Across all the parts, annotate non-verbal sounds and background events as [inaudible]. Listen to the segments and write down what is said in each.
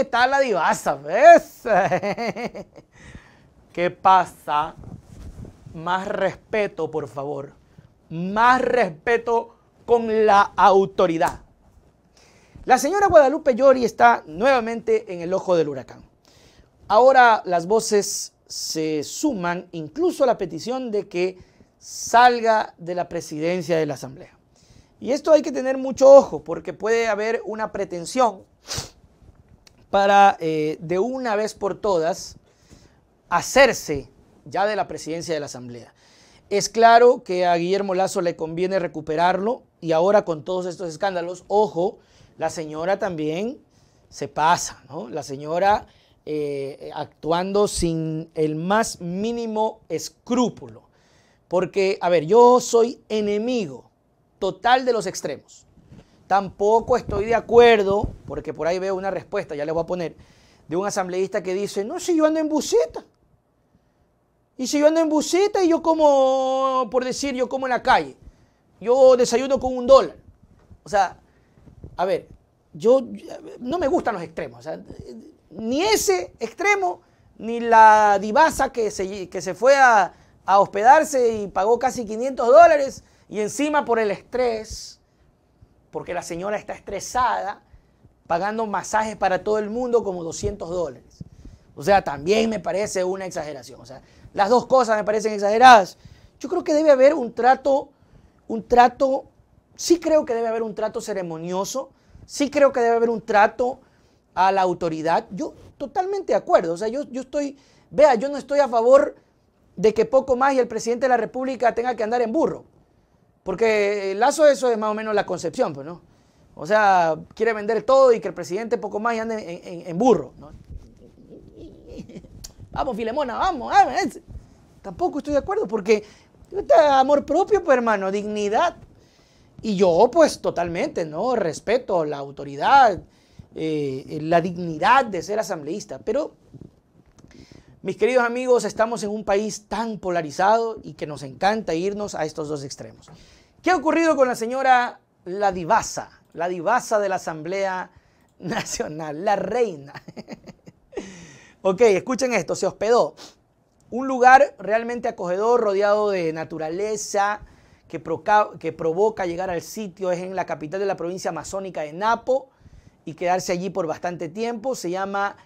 está la divasa, ¿ves? [laughs] ¿Qué pasa? Más respeto, por favor. Más respeto con la autoridad. La señora Guadalupe Llori está nuevamente en el ojo del huracán. Ahora las voces se suman incluso la petición de que salga de la presidencia de la Asamblea. Y esto hay que tener mucho ojo porque puede haber una pretensión para eh, de una vez por todas hacerse ya de la presidencia de la Asamblea. Es claro que a Guillermo Lazo le conviene recuperarlo y ahora con todos estos escándalos, ojo, la señora también se pasa, ¿no? La señora eh, actuando sin el más mínimo escrúpulo. Porque, a ver, yo soy enemigo total de los extremos. Tampoco estoy de acuerdo, porque por ahí veo una respuesta, ya le voy a poner, de un asambleísta que dice, no, si yo ando en buseta. Y si yo ando en buseta y yo como, por decir, yo como en la calle. Yo desayuno con un dólar. O sea, a ver, yo no me gustan los extremos. ni ese extremo, ni la divasa que se, que se fue a, a hospedarse y pagó casi 500 dólares y encima por el estrés porque la señora está estresada pagando masajes para todo el mundo como 200 dólares. O sea, también me parece una exageración. O sea, las dos cosas me parecen exageradas. Yo creo que debe haber un trato, un trato, sí creo que debe haber un trato ceremonioso, sí creo que debe haber un trato a la autoridad. Yo totalmente de acuerdo. O sea, yo, yo estoy, vea, yo no estoy a favor de que poco más y el presidente de la República tenga que andar en burro. Porque el lazo de eso es más o menos la concepción, pues, ¿no? O sea, quiere vender todo y que el presidente poco más y ande en, burro, ¿no? [laughs] Vamos, Filemona, vamos, ah, Tampoco estoy de acuerdo porque amor propio, pues, hermano, dignidad. Y yo, pues, totalmente, ¿no? Respeto la autoridad, eh, eh, la dignidad de ser asambleísta. Pero, mis queridos amigos, estamos en un país tan polarizado y que nos encanta irnos a estos dos extremos. ¿Qué ha ocurrido con la señora La Divasa? La Divasa de la Asamblea [laughs] Nacional, la reina. [laughs] ok, escuchen esto, se hospedó. Un lugar realmente acogedor, rodeado de naturaleza, que, que provoca llegar al sitio. Es en la capital de la provincia amazónica de Napo y quedarse allí por bastante tiempo. Se llama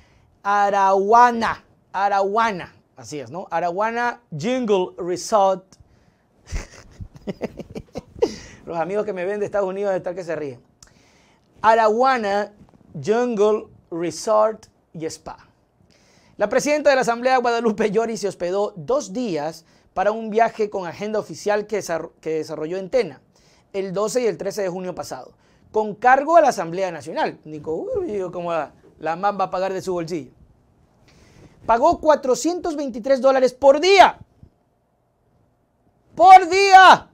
Arahuana Arahuana, así es, ¿no? Arahuana Jingle Resort. [laughs] Los amigos que me ven de Estados Unidos están que se ríen. Araguana Jungle Resort y Spa. La presidenta de la Asamblea Guadalupe Llori se hospedó dos días para un viaje con agenda oficial que, desarrolló en Tena el 12 y el 13 de junio pasado, con cargo a la Asamblea Nacional. Nico, uy, como la, mamá va a pagar de su bolsillo. Pagó 423 dólares por día. ¡Por día!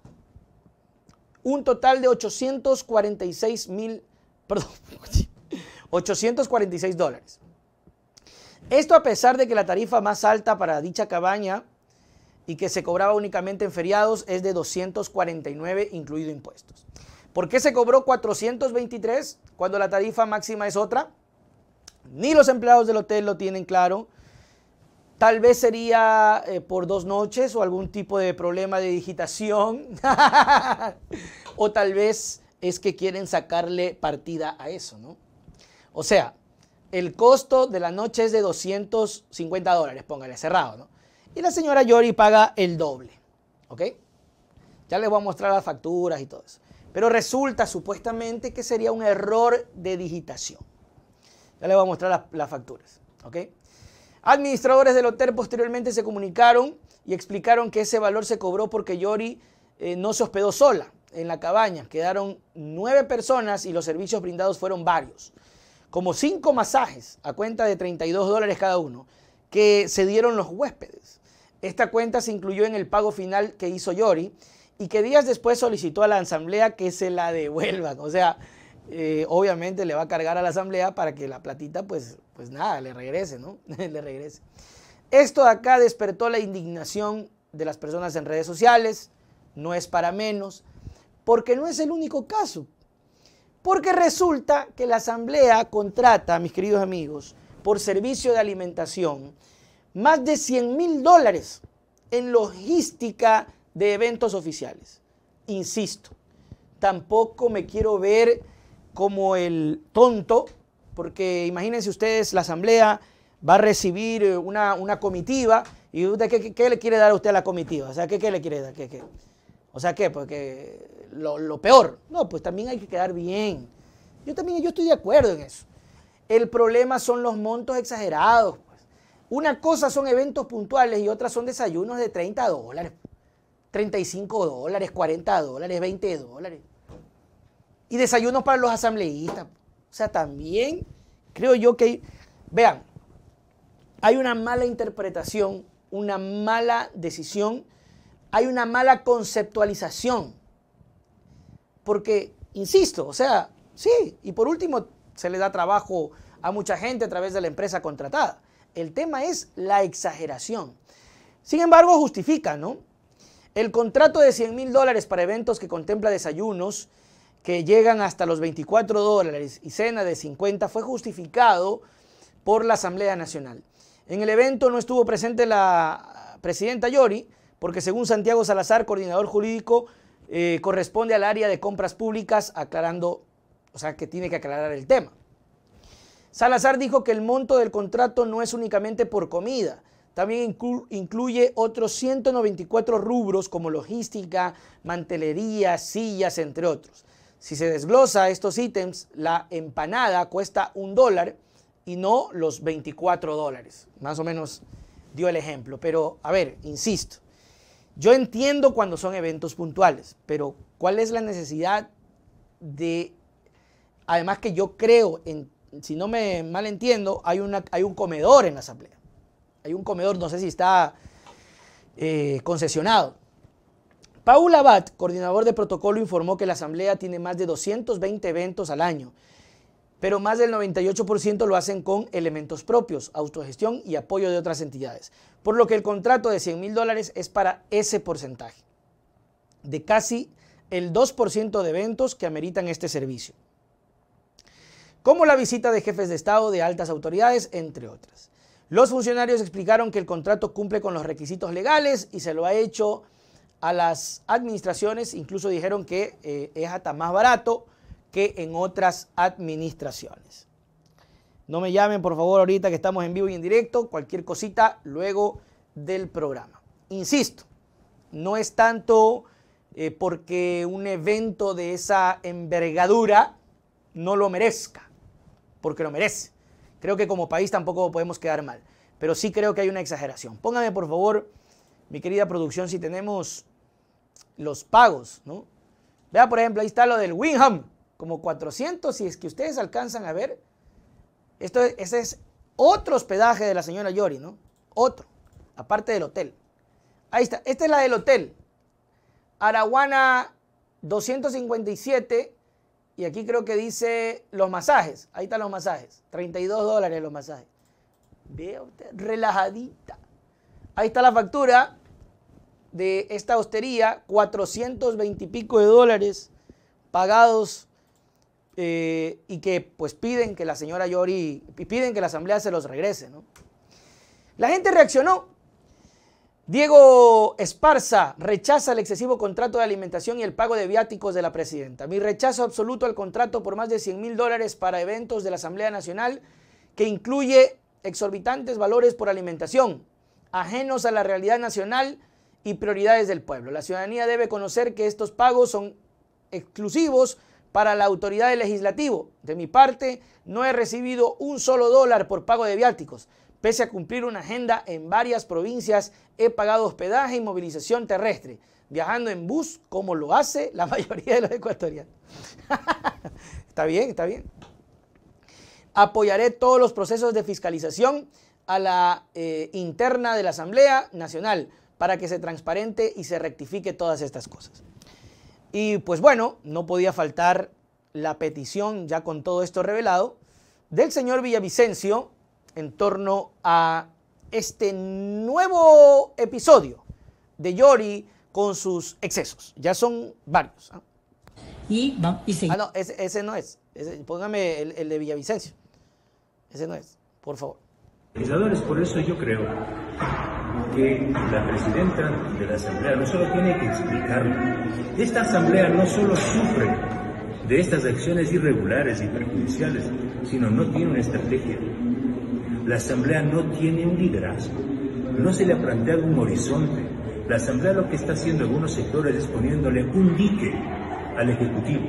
un total de 846 mil, [laughs] perdón, 846 dólares. Esto a pesar de que la tarifa más alta para dicha cabaña y que se cobraba únicamente en feriados es de 249 incluido impuestos. ¿Por qué se cobró 423 cuando la tarifa máxima es otra? Ni los empleados del hotel lo tienen claro, Tal vez sería eh, por dos noches o algún tipo de problema de digitación. [laughs] o tal vez es que quieren sacarle partida a eso, ¿no? O sea, el costo de la noche es de 250 dólares, póngale cerrado, ¿no? Y la señora Yori paga el doble, ¿ok? Ya les voy a mostrar las facturas y todo eso. Pero resulta supuestamente que sería un error de digitación. Ya les voy a mostrar las, las facturas, ¿ok? Administradores del hotel posteriormente se comunicaron y explicaron que ese valor se cobró porque Yori eh, no se hospedó sola en la cabaña. Quedaron nueve personas y los servicios brindados fueron varios. Como cinco masajes a cuenta de 32 dólares cada uno que se dieron los huéspedes. Esta cuenta se incluyó en el pago final que hizo Yori y que días después solicitó a la asamblea que se la devuelvan. O sea, eh, obviamente le va a cargar a la asamblea para que la platita, pues, pues nada, le regrese, ¿no? [laughs] le regrese. Esto acá despertó la indignación de las personas en redes sociales, no es para menos, porque no es el único caso. Porque resulta que la asamblea contrata, mis queridos amigos, por servicio de alimentación, más de 100 mil dólares en logística de eventos oficiales. Insisto, tampoco me quiero ver como el tonto, porque imagínense ustedes, la asamblea va a recibir eh, una, comitiva, y usted, ¿qué, le quiere dar a usted a la comitiva? O sea, ¿qué, qué le quiere dar? ¿Qué, O sea, ¿qué? Porque pues lo, peor. No, pues también hay que quedar bien. Yo también yo estoy de acuerdo en eso. El problema son los montos exagerados. Pues. Una cosa son eventos puntuales y otra son desayunos de 30 dólares, 35 dólares, 40 dólares, 20 dólares. Y desayunos para los asambleístas. O sea, también creo yo que vean, hay una mala interpretación, una mala decisión, hay una mala conceptualización. Porque, insisto, o sea, sí, y por último, se le da trabajo a mucha gente a través de la empresa contratada. El tema es la exageración. Sin embargo, justifica, ¿no? El contrato de 100 mil dólares para eventos que contempla desayunos que llegan hasta los 24 dólares y cena de 50 fue justificado por la Asamblea Nacional. En el evento no estuvo presente la presidenta Yori, porque según Santiago Salazar, coordinador jurídico, eh, corresponde al área de compras públicas, aclarando, o sea, que tiene que aclarar el tema. Salazar dijo que el monto del contrato no es únicamente por comida, también incluye otros 194 rubros como logística, mantelería, sillas, entre otros. Si se desglosa estos ítems, la empanada cuesta un dólar y no los 24 dólares. Más o menos dio el ejemplo. Pero, a ver, insisto, yo entiendo cuando son eventos puntuales, pero ¿cuál es la necesidad de... Además que yo creo, si no me malentiendo, hay, hay un comedor en la asamblea. Hay un comedor, no sé si está eh, concesionado, Paul Abad, coordinador de protocolo, informó que la Asamblea tiene más de 220 eventos al año, pero más del 98% lo hacen con elementos propios, autogestión y apoyo de otras entidades, por lo que el contrato de 100 mil dólares es para ese porcentaje, de casi el 2% de eventos que ameritan este servicio, como la visita de jefes de Estado, de altas autoridades, entre otras. Los funcionarios explicaron que el contrato cumple con los requisitos legales y se lo ha hecho a las administraciones, incluso dijeron que eh, es hasta más barato que en otras administraciones. No me llamen, por favor, ahorita que estamos en vivo y en directo, cualquier cosita luego del programa. Insisto, no es tanto eh, porque un evento de esa envergadura no lo merezca, porque lo merece. Creo que como país tampoco podemos quedar mal, pero sí creo que hay una exageración. Póngame, por favor, mi querida producción, si tenemos los pagos, ¿no? Vea, por ejemplo, ahí está lo del Winham, como 400, si es que ustedes alcanzan a ver. Esto, ese es otro hospedaje de la señora Yori, ¿no? Otro, aparte del hotel. Ahí está, esta es la del hotel. Araguana 257, y aquí creo que dice los masajes. Ahí están los masajes, 32 dólares los masajes. Vea usted, relajadita. Ahí está la factura, de esta hostería, 420 y pico de dólares pagados eh, y que pues piden que la señora Yori, y piden que la asamblea se los regrese. La gente reaccionó. Diego Esparza rechaza el excesivo contrato de alimentación y el pago de viáticos de la presidenta. Mi rechazo absoluto al contrato por más de 100 mil dólares para eventos de la Asamblea Nacional que incluye exorbitantes valores por alimentación, ajenos a la realidad nacional y prioridades del pueblo. La ciudadanía debe conocer que estos pagos son exclusivos para la autoridad del legislativo. De mi parte, no he recibido un solo dólar por pago de viáticos. Pese a cumplir una agenda en varias provincias, he pagado hospedaje y movilización terrestre, viajando en bus como lo hace la [laughs] mayoría de los ecuatorianos. [laughs] está bien, está bien. Apoyaré todos los procesos de fiscalización a la eh, interna de la Asamblea Nacional para que se transparente y se rectifique todas estas cosas. Y pues bueno, no podía faltar la petición, ya con todo esto revelado, del señor Villavicencio en torno a este nuevo episodio de Yori con sus excesos. Ya son varios. ¿ah? Y, sí. Ah, no, ese, no es. póngame el, de Villavicencio. Ese no es, por favor. por eso yo creo la presidenta de la Asamblea no solo tiene que explicarlo, esta Asamblea no solo sufre de estas acciones irregulares y perjudiciales, sino no tiene una estrategia. La Asamblea no tiene un liderazgo, no se le ha planteado un horizonte. La Asamblea lo que está haciendo en algunos sectores es poniéndole un dique al Ejecutivo.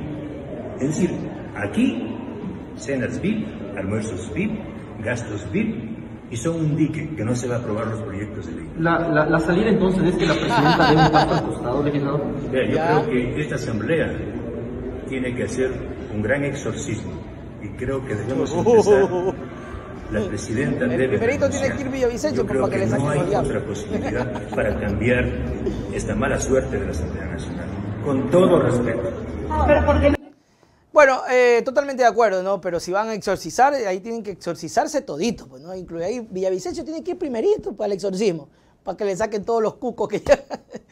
Es decir, aquí, cenas VIP, almuerzos VIP, gastos VIP, y son un dique que no se va a aprobar los proyectos de ley. La, la, la salida entonces es que la presidenta dé un paso al costado, legislador. Mira, yo ya. creo que esta asamblea tiene que hacer un gran exorcismo y creo que debemos [laughs] empezar. La presidenta El debe. Primerito tiene que ir Villavicencio pues, para que, que No hay otra posibilidad para cambiar esta mala suerte de la Asamblea Nacional. Con todo respeto. Pero porque... Bueno, eh, totalmente de acuerdo, ¿no? Pero si van a exorcizar, eh, ahí tienen que exorcizarse todito, pues, ¿no? Incluye ahí Villavicencio tiene que ir primerito para el exorcismo, para que le saquen todos los cucos que ya...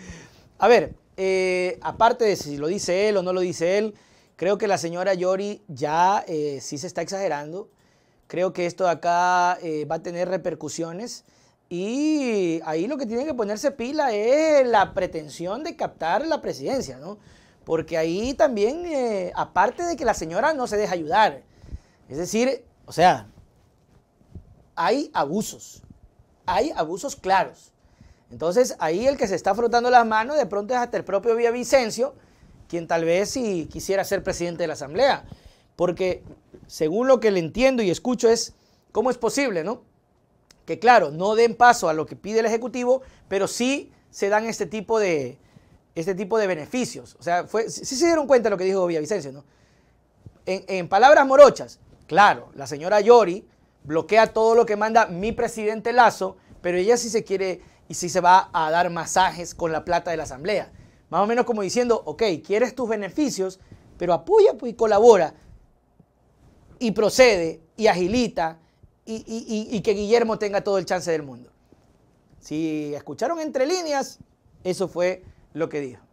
[laughs] a ver, eh, aparte de si lo dice él o no lo dice él, creo que la señora Yori ya sí se está exagerando. Creo que esto de acá va a tener repercusiones. Y ahí lo que tiene que ponerse pila es la pretensión de captar la presidencia, ¿no? Porque ahí también, eh, aparte de que la señora no se deja ayudar, es decir, o sea, hay abusos, hay abusos claros. Entonces ahí el que se está frotando las manos de pronto es hasta el propio Villavicencio, quien tal vez si quisiera ser presidente de la Asamblea. Porque según lo que le entiendo y escucho es, ¿cómo es posible, no? Que claro, no den paso a lo que pide el Ejecutivo, pero sí se dan este tipo de, este tipo de beneficios. O sea, sí se dieron cuenta de lo que dijo Villavicencio, ¿no? En, palabras morochas, claro, la señora Yori bloquea todo lo que manda mi presidente Lazo, pero ella sí se quiere y sí se va a dar masajes con la plata de la asamblea. Más o menos como diciendo, ok, quieres tus beneficios, pero apoya pues, y colabora y procede y agilita y, que Guillermo tenga todo el chance del mundo. Si escucharon entre líneas, eso fue lo que dijo.